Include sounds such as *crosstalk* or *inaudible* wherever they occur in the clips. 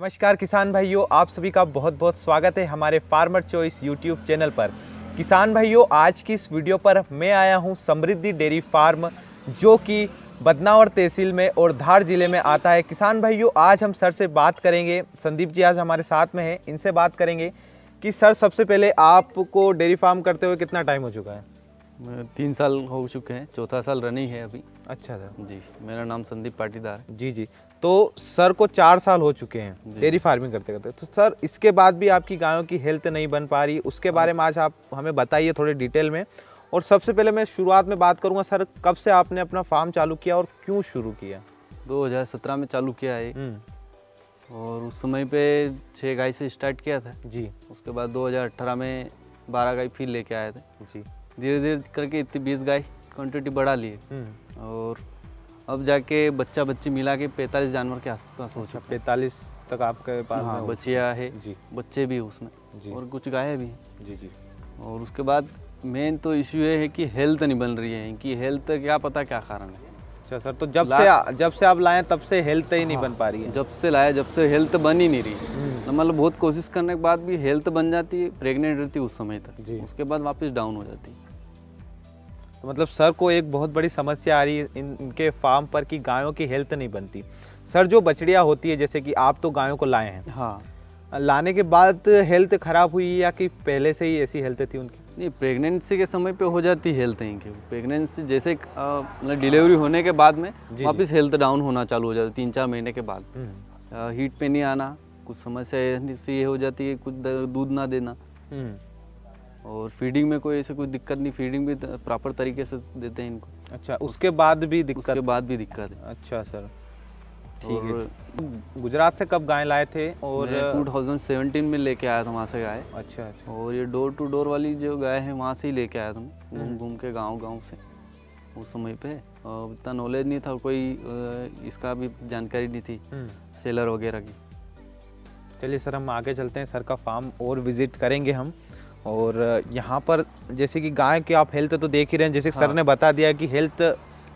नमस्कार किसान भाइयों आप सभी का बहुत बहुत स्वागत है हमारे फार्मर चॉइस यूट्यूब चैनल पर किसान भाइयों आज की इस वीडियो पर मैं आया हूं समृद्धि डेयरी फार्म जो कि बदनावर तहसील में और धार जिले में आता है किसान भाइयों आज हम सर से बात करेंगे संदीप जी आज हमारे साथ में हैं इनसे बात करेंगे कि सर सबसे पहले आपको डेयरी फार्म करते हुए कितना टाइम हो चुका है तीन साल हो चुके हैं चौथा साल रनिंग है अभी अच्छा सर जी मेरा नाम संदीप पाटीदार जी जी तो सर को चार साल हो चुके हैं डेयरी फार्मिंग करते करते तो सर इसके बाद भी आपकी गायों की हेल्थ नहीं बन पा रही उसके बारे में आज आप हमें बताइए थोड़े डिटेल में और सबसे पहले मैं शुरुआत में बात करूंगा सर कब से आपने अपना फार्म चालू किया और क्यों शुरू किया 2017 में चालू किया है हम्म। और उस समय पे छः गाय से स्टार्ट किया था जी उसके बाद 2018 में 12 गाय फिर लेके आए थे जी धीरे धीरे करके इतनी बीस गाय क्वान्टिटी बढ़ा ली हम्म। और अब जाके बच्चा बच्ची मिला के पैंतालीस जानवर के आसपास हो अच्छा, चुका पैंतालीस तक आपके पास हाँ बच्चिया है जी बच्चे भी उसमें जी और कुछ गाय भी जी जी और उसके बाद मेन तो इश्यू ये है कि हेल्थ नहीं बन रही है इनकी हेल्थ क्या पता क्या कारण है अच्छा सर तो जब से जब से आप लाए तब से हेल्थ ही नहीं हाँ, बन पा रही है जब से लाए जब से हेल्थ बन ही नहीं रही है हम्म। तो मतलब बहुत कोशिश करने के बाद भी हेल्थ बन जाती है प्रेग्नेंट रहती है उस समय तक उसके बाद वापस डाउन हो जाती है तो मतलब सर को एक बहुत बड़ी समस्या आ रही है इनके फार्म पर कि गायों की हेल्थ नहीं बनती सर जो बछड़िया होती है जैसे कि आप तो गायों को लाए हैं हाँ लाने के बाद हेल्थ खराब हुई या कि पहले से ही ऐसी हेल्थ थी उनकी नहीं प्रेगनेंसी के समय पे हो जाती हेल्थ इनकी प्रेगनेंसी जैसे मतलब डिलीवरी होने के बाद में वापस हेल्थ डाउन होना चालू हो जाता है तीन चार महीने के बाद हम्म। हीट पे नहीं आना कुछ समस्या ऐसी हो जाती है कुछ दूध ना देना हम्म। और फीडिंग में कोई ऐसे कोई दिक्कत नहीं फीडिंग भी प्रॉपर तरीके से देते हैं इनको अच्छा उसके बाद भी दिक्कत उसके बाद भी दिक्कत है अच्छा सर ठीक है गुजरात से कब गाय लाए थे और टू थाउजेंड 2017 में लेके आया था वहाँ से गाय अच्छा अच्छा और ये डोर टू डोर वाली जो गाय है वहाँ से ही लेके आया था हम्म। घूम घूम के गाँव गाँव से उस समय पे और इतना नॉलेज नहीं था कोई इसका भी जानकारी नहीं थी सेलर हम्म। वगैरह की चलिए सर हम आगे चलते हैं सर का फार्म और विजिट करेंगे हम और यहाँ पर जैसे कि गाय की आप हेल्थ तो देख ही रहे हैं जैसे हाँ। सर ने बता दिया कि हेल्थ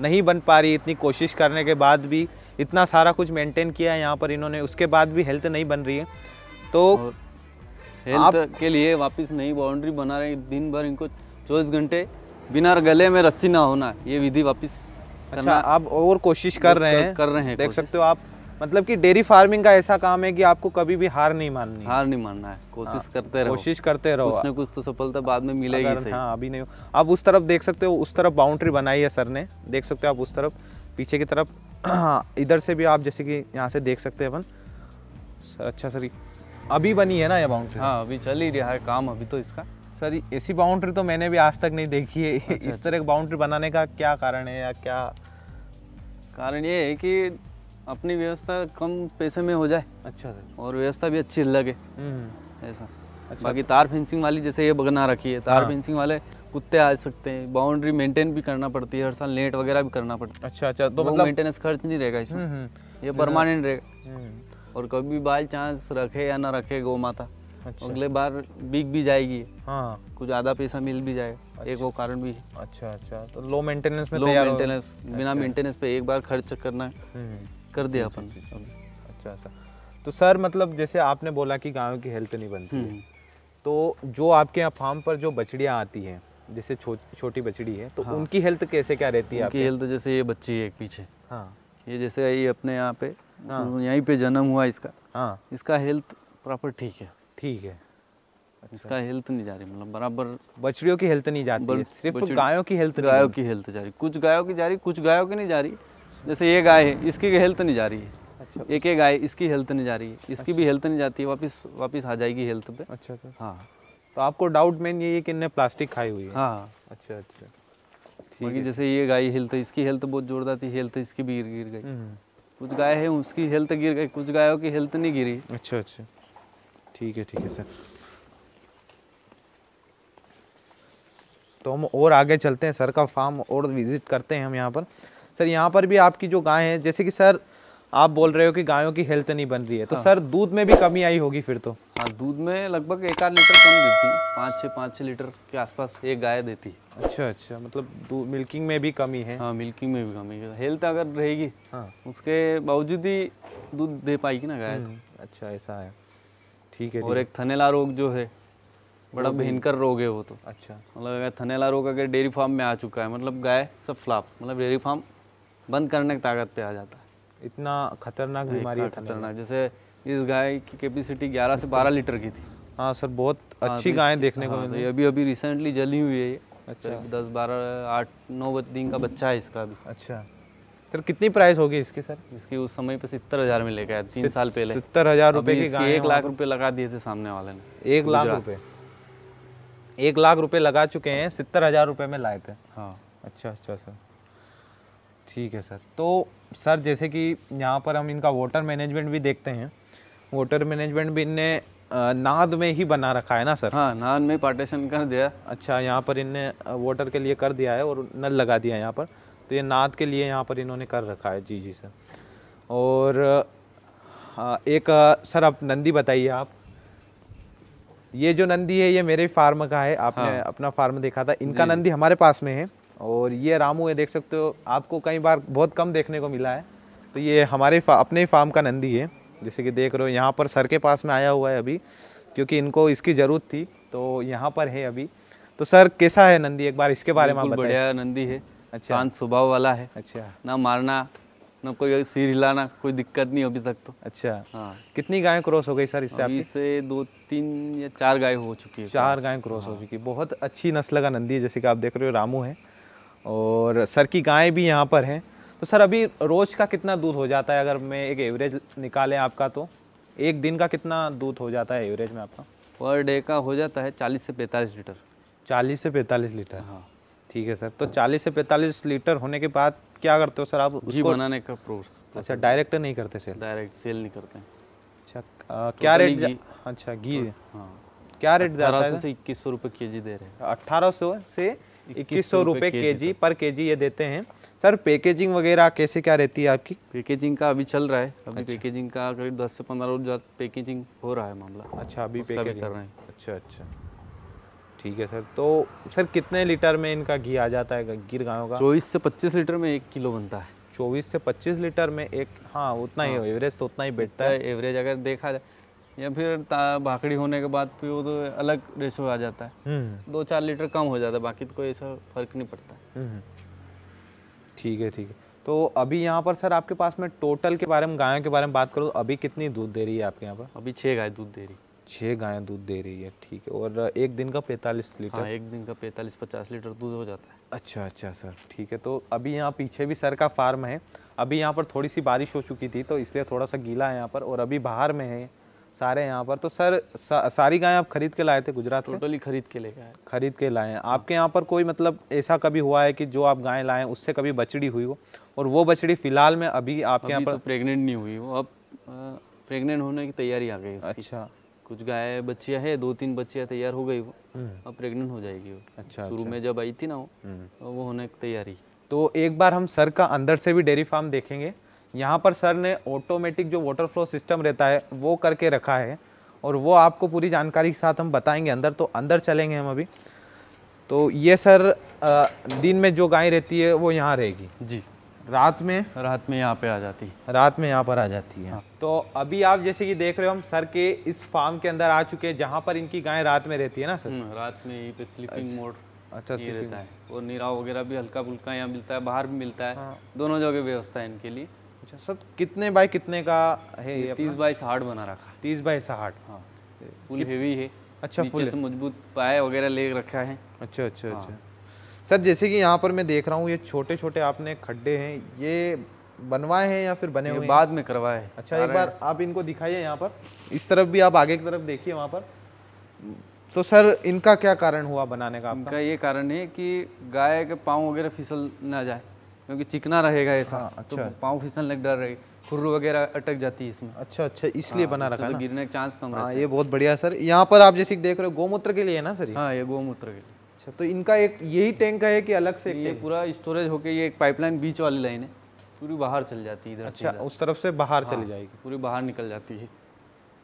नहीं बन पा रही इतनी कोशिश करने के बाद भी इतना सारा कुछ मेंटेन किया है यहाँ पर इन्होंने उसके बाद भी हेल्थ नहीं बन रही है तो हेल्थ आप... के लिए वापस नई बाउंड्री बना रहे दिन भर इनको चौबीस घंटे बिना गले में रस्सी ना होना ये विधि वापिस अच्छा आप और कोशिश कर रहे हैं कर रहे हैं देख सकते हो आप मतलब कि डेयरी फार्मिंग का ऐसा काम है कि आपको कभी भी हार नहीं माननी हार नहीं मानना है कोशिश हाँ, करते रहो कोशिश करते रहो कुछ कुछ तो सफलता बाद में मिलेगी सही। हाँ अभी नहीं आप उस तरफ देख सकते हो उस तरफ बाउंड्री बनाई है सर ने देख सकते हो आप उस तरफ पीछे की तरफ हाँ, इधर से भी आप जैसे कि यहाँ से देख सकते हैं अपन सर अच्छा सर अभी बनी है ना ये बाउंड्री हाँ अभी चल ही रहा है काम अभी तो इसका सर ऐसी बाउंड्री तो मैंने भी आज तक नहीं देखी है अच्छा, इस अच्छा। तरह की बाउंड्री बनाने का क्या कारण है या क्या कारण ये है कि अपनी व्यवस्था कम पैसे में हो जाए अच्छा सर और व्यवस्था भी अच्छी लगे हम्म। ऐसा अच्छा बाकी तार फेंसिंग वाली जैसे ये बगना रखी है तार हाँ। फेंसिंग वाले कुत्ते आ सकते हैं बाउंड्री मेंटेन भी करना पड़ती है हर साल नेट वगैरह भी करना पड़ता है अच्छा अच्छा तो मतलब मेंटेनेंस खर्च नहीं रहेगा इसमें हम्म, हम्म। ये परमानेंट रहेगा और कभी बाई चांस रखे या ना रखे गौ माता अच्छा। अगले बार बिक भी जाएगी हाँ। कुछ आधा पैसा मिल भी जाएगा अच्छा। एक वो कारण भी है अच्छा अच्छा तो लो मेंटेनेंस में लो मेंटेनेंस बिना मेंटेनेंस अच्छा। पे एक बार खर्च करना है कर दिया अपन अच्छा अच्छा तो सर मतलब जैसे आपने बोला कि गायों की हेल्थ नहीं बनती है हम्म। तो जो आपके यहाँ फार्म पर जो बछड़ियाँ आती हैं जैसे छो, छोटी बछड़ी है तो हाँ। उनकी हेल्थ कैसे क्या रहती है उनकी हेल्थ जैसे ये बच्ची है एक पीछे हाँ ये जैसे ये अपने यहाँ पे हाँ। यहीं पे जन्म हुआ इसका हाँ इसका हेल्थ प्रॉपर ठीक है ठीक है अच्छा। इसका हेल्थ नहीं जा रही मतलब बराबर बछड़ियों की हेल्थ नहीं जाती है सिर्फ गायों की हेल्थ गायों की हेल्थ जा रही कुछ गायों की जा रही कुछ गायों की नहीं जा रही जैसे ये गाय है इसकी हेल्थ नहीं जा रही है अच्छा एक एक गाय इसकी हेल्थ नहीं जा रही है इसकी अच्छा। भी हेल्थ नहीं जाती है वापिस वापिस आ जाएगी हेल्थ पे अच्छा सर अच्छा। हाँ तो आपको डाउट मेन ये कि इनने प्लास्टिक खाई हुई है हाँ अच्छा अच्छा ठीक है जैसे ये गाय हेल्थ इसकी हेल्थ बहुत जोरदार थी हेल्थ इसकी भी गिर गई हम्म। कुछ गाय है उसकी हेल्थ गिर गई कुछ गायों की हेल्थ नहीं गिरी अच्छा अच्छा ठीक है ठीक है सर तो हम और आगे चलते हैं सर का फार्म और विजिट करते हैं हम यहाँ पर सर यहाँ पर भी आपकी जो गाय है जैसे कि सर आप बोल रहे हो कि गायों की हेल्थ नहीं बन रही है तो हाँ। सर दूध में भी कमी आई होगी फिर तो हाँ दूध में लगभग एक आध लीटर कम देती पाँच छः पाँच छः लीटर के आसपास एक गाय देती अच्छा अच्छा मतलब मिल्किंग में भी कमी है हाँ मिल्किंग में भी कमी है हेल्थ अगर रहेगी हाँ उसके बावजूद ही दूध दे पाएगी ना गाय तो। हम्म, अच्छा ऐसा है ठीक है और एक थनेला रोग जो है बड़ा भयंकर रोग है वो तो अच्छा मतलब अगर थनेला रोग अगर डेयरी फार्म में आ चुका है मतलब गाय सब फ्लाप मतलब डेयरी फार्म बंद करने की ताकत पे आ जाता है इतना खतरनाक बीमारी खतरनाक जैसे इस गाय की कैपेसिटी 11 से 12 लीटर की थी हाँ सर बहुत हाँ, तो अच्छी गायें देखने को हाँ, तो मिली अभी अभी रिसेंटली जली हुई है अच्छा दस बारह आठ नौ दिन का बच्चा है इसका भी अच्छा सर कितनी प्राइस होगी इसकी सर इसकी उस समय पे सत्तर हजार में लेके आया तीन साल पहले सत्तर हजार रुपए की गाय एक लाख रुपए लगा दिए थे सामने वाले ने एक लाख रुपए एक लाख रुपए लगा चुके हैं सत्तर हजार रुपए में लाए थे हाँ अच्छा अच्छा सर ठीक है सर तो सर जैसे कि यहाँ पर हम इनका वाटर मैनेजमेंट भी देखते हैं वाटर मैनेजमेंट भी इनने नाद में ही बना रखा है ना सर हाँ नाद में पार्टीशन कर दिया अच्छा यहाँ पर इनने वाटर के लिए कर दिया है और नल लगा दिया है यहाँ पर तो ये नाद के लिए यहाँ पर इन्होंने कर रखा है जी जी सर और एक सर आप नंदी बताइए आप ये जो नंदी है ये मेरे फार्म का है आपने हाँ। अपना फार्म देखा था इनका नंदी हमारे पास में है और ये रामू है देख सकते हो आपको कई बार बहुत कम देखने को मिला है तो ये हमारे फा, अपने फार्म का नंदी है जैसे कि देख रहे हो यहाँ पर सर के पास में आया हुआ है अभी क्योंकि इनको इसकी ज़रूरत थी तो यहाँ पर है अभी तो सर कैसा है नंदी एक बार इसके बारे में बढ़िया नंदी है अच्छा शांत स्वभाव वाला है अच्छा ना मारना ना कोई सिर हिलाना कोई दिक्कत नहीं अभी तक तो अच्छा हाँ कितनी गायें क्रॉस हो गई सर इससे अभी से दो तीन या चार गाय हो चुकी है चार गायें क्रॉस हो हाँ। चुकी है बहुत अच्छी नस्ल का नंदी है जैसे कि आप देख रहे हो रामू है और सर की गायें भी यहाँ पर हैं तो सर अभी रोज़ का कितना दूध हो जाता है अगर मैं एक एवरेज निकालें आपका तो एक दिन का कितना दूध हो जाता है एवरेज में आपका पर डे का हो जाता है चालीस से पैंतालीस लीटर चालीस से पैंतालीस लीटर हाँ ठीक है सर तो चालीस से पैंतालीस लीटर होने के बाद क्या करते हो सर आप उसको बनाने का प्रोस अच्छा डायरेक्ट नहीं करते सर डायरेक्ट सेल नहीं करते अच्छा क्या रेट अच्छा घी हाँ क्या रेट जा रहा है इक्कीस सौ रुपये के जी दे रहे हैं अट्ठारह सौ से इक्कीस सौ रुपये के जी पर के जी ये देते हैं सर पैकेजिंग वगैरह कैसे क्या रहती है आपकी पैकेजिंग का अभी चल रहा है अभी अच्छा। पैकेजिंग का करीब दस से पंद्रह रोज पैकेजिंग हो रहा है मामला अच्छा अभी पैकेज कर रहे हैं अच्छा अच्छा ठीक है सर तो सर कितने लीटर में इनका घी आ जाता है गिर गायों का चौबीस से पच्चीस लीटर में एक किलो बनता है चौबीस से पच्चीस लीटर में एक हाँ उतना ही हाँ। एवरेज तो उतना ही बैठता है एवरेज अगर देखा जाए या फिर भाकड़ी होने के बाद फिर वो तो अलग रेशो आ जाता है दो चार लीटर कम हो जाता है बाकी तो कोई ऐसा फर्क नहीं पड़ता हम्म, हम्म। ठीक है ठीक है तो अभी यहाँ पर सर आपके पास में टोटल के बारे में गायों के बारे में बात करो तो अभी कितनी दूध दे रही है आपके यहाँ पर अभी छः गाय दूध दे रही छः गायें दूध दे रही है ठीक है और एक दिन का पैंतालीस लीटर हाँ, एक दिन का पैंतालीस पचास लीटर दूध हो जाता है अच्छा अच्छा सर ठीक है तो अभी यहाँ पीछे भी सर का फार्म है अभी यहाँ पर थोड़ी सी बारिश हो चुकी थी तो इसलिए थोड़ा सा गीला है यहाँ पर और अभी बाहर में है सारे यहाँ पर तो सर सा, सारी गायें आप खरीद के लाए थे गुजरात से टोटली खरीद के ले गए खरीद के लाए हैं आपके यहाँ पर कोई मतलब ऐसा कभी हुआ है कि जो आप गायें लाएं उससे कभी बछड़ी हुई हो और वो बछड़ी फिलहाल में अभी आपके यहाँ तो पर तो प्रेग्नेंट नहीं हुई हो अब प्रेग्नेंट होने की तैयारी आ गई अच्छा कुछ गाय बच्चियाँ है दो तीन बच्चियाँ तैयार हो गई वो हम्म। अब प्रेग्नेंट हो जाएगी वो अच्छा शुरू अच्छा। में जब आई थी ना वो हम्म। वो होने की तैयारी तो एक बार हम सर का अंदर से भी डेयरी फार्म देखेंगे यहाँ पर सर ने ऑटोमेटिक जो वाटर फ्लो सिस्टम रहता है वो करके रखा है और वो आपको पूरी जानकारी के साथ हम बताएंगे अंदर तो अंदर चलेंगे हम अभी तो ये सर दिन में जो गाय रहती है वो यहाँ रहेगी जी रात में रात में यहाँ पे आ जाती है रात में यहाँ पर आ जाती है हाँ। तो अभी आप जैसे कि देख रहे हो हम सर के इस फार्म के अंदर आ चुके हैं जहाँ पर इनकी गाय रात में रहती है ना सर हम्म, रात में पे स्लीपिंग अच्छा। मोड अच्छा ये रहता है और नीरा वगैरह भी हल्का फुल्का यहाँ मिलता है बाहर भी मिलता है हाँ। दोनों जगह व्यवस्था है इनके लिए अच्छा सर कितने बाय कितने का है ये तीस बाय साठ बना रखा है तीस बाय साठ हाँ फुल हेवी है अच्छा फुल से मजबूत पाए वगैरह ले रखा है अच्छा अच्छा हाँ। अच्छा सर जैसे कि यहाँ पर मैं देख रहा हूँ ये छोटे छोटे आपने खड्डे हैं ये बनवाए हैं या फिर बने हुए बाद में करवाए हैं अच्छा एक बार आप इनको दिखाइए यहाँ पर इस तरफ भी आप आगे की तरफ देखिए वहाँ पर तो सर इनका क्या कारण हुआ बनाने का आपका? इनका ये कारण है कि गाय के पाँव वगैरह फिसल ना जाए क्योंकि चिकना रहेगा ऐसा हाँ, तो अच्छा। तो पाँव फिसलने डर रही खुर्रू वगैरह अटक जाती है इसमें अच्छा अच्छा इसलिए हाँ, बना रखा है तो गिरने का चांस कम हाँ ये बहुत बढ़िया सर यहाँ पर आप जैसे देख रहे हो गोमूत्र के लिए है ना सर हाँ ये गोमूत्र के लिए अच्छा तो इनका एक यही टैंक है कि अलग से ये पूरा स्टोरेज होकर ये एक पाइपलाइन बीच वाली लाइन है पूरी बाहर चल जाती है इधर अच्छा उस तरफ से बाहर हाँ, चली जाएगी पूरी बाहर निकल जाती है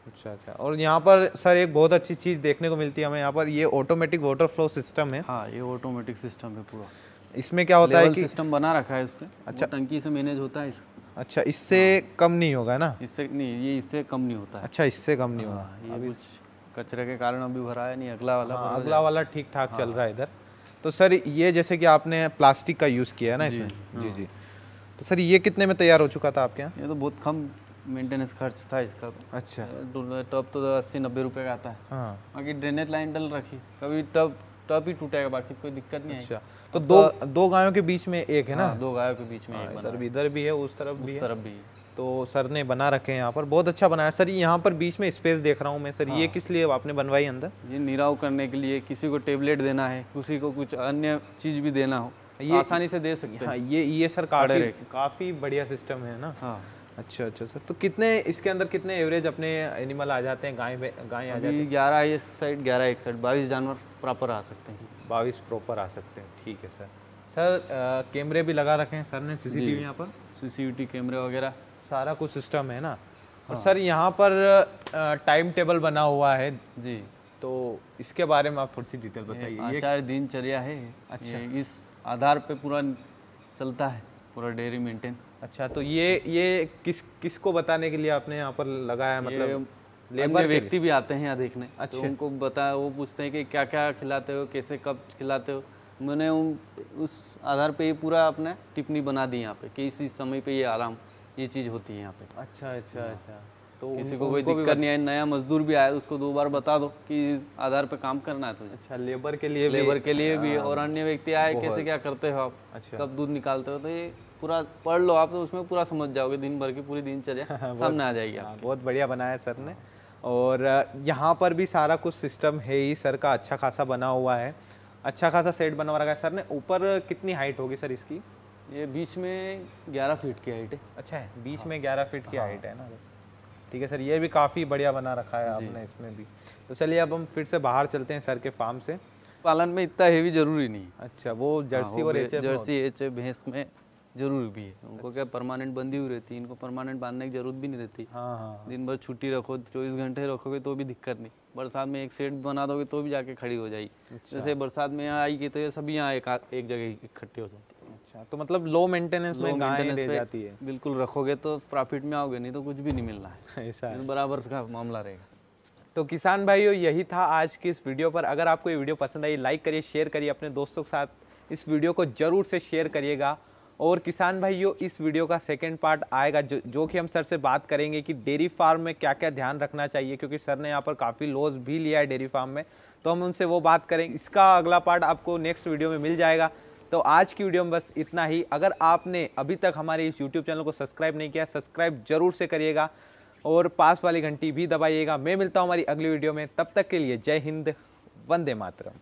अच्छा अच्छा और यहाँ पर सर एक बहुत अच्छी चीज़ देखने को मिलती है हमें यहाँ पर ये ऑटोमेटिक वाटर फ्लो सिस्टम है हाँ ये ऑटोमेटिक सिस्टम है पूरा इसमें क्या होता है कि सिस्टम बना रखा है इससे अच्छा टंकी से मैनेज होता है अच्छा इससे कम नहीं होगा ना इससे नहीं ये इससे कम नहीं होता है अच्छा इससे कम नहीं हाँ, होगा ये कुछ कचरे के कारण अभी भरा है नहीं अगला वाला हाँ, अगला वाला ठीक ठाक हाँ। चल रहा है इधर तो सर ये जैसे कि आपने प्लास्टिक का यूज़ किया है ना इसमें हाँ। जी जी तो सर ये कितने में तैयार हो चुका था आपके यहाँ ये तो बहुत कम मेंटेनेंस खर्च था इसका तो। अच्छा टब तो अस्सी नब्बे रुपये का आता है हाँ। बाकी ड्रेनेज लाइन डल रखी कभी टब तो अभी टूटेगा बाकी कोई दिक्कत नहीं अच्छा तो दो दो गायों के बीच में एक है ना हाँ, दो गायों के बीच में हाँ, इधर भी इधर भी है उस तरफ भी उस तरफ भी तो सर ने बना रखे हैं यहाँ पर बहुत अच्छा बनाया सर यहाँ पर बीच में स्पेस देख रहा हूँ मैं सर हाँ। ये किस लिए आपने बनवाई अंदर ये निराव करने के लिए किसी को टेबलेट देना है किसी को कुछ अन्य चीज़ भी देना हो ये आसानी से दे सकते हाँ, हैं हाँ, ये ये सर काफी काफ़ी बढ़िया सिस्टम है ना हाँ अच्छा अच्छा सर तो कितने इसके अंदर कितने एवरेज अपने एनिमल आ जाते हैं गाय गाय आ जाती है ग्यारह इस साइड ग्यारह एक साइड बाईस जानवर प्रॉपर आ सकते हैं बाईस प्रॉपर आ सकते हैं ठीक है सर सर कैमरे भी लगा रखे हैं सर ने सी सी टी वी यहाँ पर सी सी टी कैमरे वगैरह सारा कुछ सिस्टम है ना और हाँ। सर यहाँ पर टाइम टेबल बना हुआ है जी तो इसके बारे में आप थोड़ी सी डिटेल बताइए चार दिनचर्या है अच्छा इस आधार पर पूरा चलता है पूरा डेयरी मेंटेन अच्छा तो ये ये किस किसको बताने के लिए आपने यहाँ पर लगाया मतलब लेबर व्यक्ति भी आते हैं यहाँ देखने तो अच्छा तो उनको बता वो पूछते हैं कि क्या क्या खिलाते हो कैसे कब खिलाते हो मैंने उन उस आधार पे ये पूरा अपने टिप्पणी बना दी यहाँ पे कि इस समय पे ये आराम ये चीज़ होती है यहाँ पे अच्छा अच्छा हाँ। अच्छा तो किसी को कोई दिक्कत नहीं आई नया मजदूर भी आया उसको दो बार बता दो कि इस आधार पे काम करना है तुझे अच्छा लेबर के लिए लेबर के लिए भी हाँ। और अन्य व्यक्ति आए कैसे क्या करते हो आप अच्छा कब दूध निकालते हो तो ये पूरा पढ़ लो आप तो उसमें पूरा समझ जाओगे दिन भर की पूरी दिनचर्या *laughs* सामने आ जाएगी हाँ, बहुत बढ़िया बनाया सर ने और यहाँ पर भी सारा कुछ सिस्टम है ही सर का अच्छा खासा बना हुआ है अच्छा खासा सेट बना रखा है सर ने ऊपर कितनी हाइट होगी सर इसकी ये बीच में ग्यारह फीट की हाइट है अच्छा है बीच हाँ, में ग्यारह फीट की हाँ, हाइट है ना ठीक है सर ये भी काफ़ी बढ़िया बना रखा है आपने इसमें भी तो चलिए अब हम फिर से बाहर चलते हैं सर के फार्म से पालन में इतना हेवी जरूरी नहीं अच्छा वो जर्सी हाँ, और जर्सी एच भैंस में जरूर भी है उनको अच्छा। क्या परमानेंट बंदी हुई रहती है इनको परमानेंट बांधने की जरूरत भी नहीं रहती हाँ, हाँ, हाँ। दिन भर छुट्टी रखो चौबीस घंटे रखोगे तो भी दिक्कत नहीं बरसात में एक सेट बना दोगे तो भी जाके खड़ी हो जाएगी अच्छा। जैसे बरसात में यहाँ आएगी तो ये सभी यहाँ एक, एक जगह इकट्ठे हो जाती है अच्छा तो मतलब लो मेंटेनेंस में गाय जाती है बिल्कुल रखोगे तो प्रॉफिट में आओगे नहीं तो कुछ भी नहीं मिलना है ऐसा बराबर का मामला रहेगा तो किसान भाइयों यही था आज की इस वीडियो पर अगर आपको ये वीडियो पसंद आई लाइक करिए शेयर करिए अपने दोस्तों के साथ इस वीडियो को ज़रूर से शेयर करिएगा और किसान भाइयों इस वीडियो का सेकेंड पार्ट आएगा जो जो कि हम सर से बात करेंगे कि डेयरी फार्म में क्या क्या ध्यान रखना चाहिए क्योंकि सर ने यहाँ पर काफ़ी लॉस भी लिया है डेयरी फार्म में तो हम उनसे वो बात करेंगे इसका अगला पार्ट आपको नेक्स्ट वीडियो में मिल जाएगा तो आज की वीडियो में बस इतना ही अगर आपने अभी तक हमारे इस यूट्यूब चैनल को सब्सक्राइब नहीं किया सब्सक्राइब जरूर से करिएगा और पास वाली घंटी भी दबाइएगा मैं मिलता हूँ हमारी अगली वीडियो में तब तक के लिए जय हिंद वंदे मातरम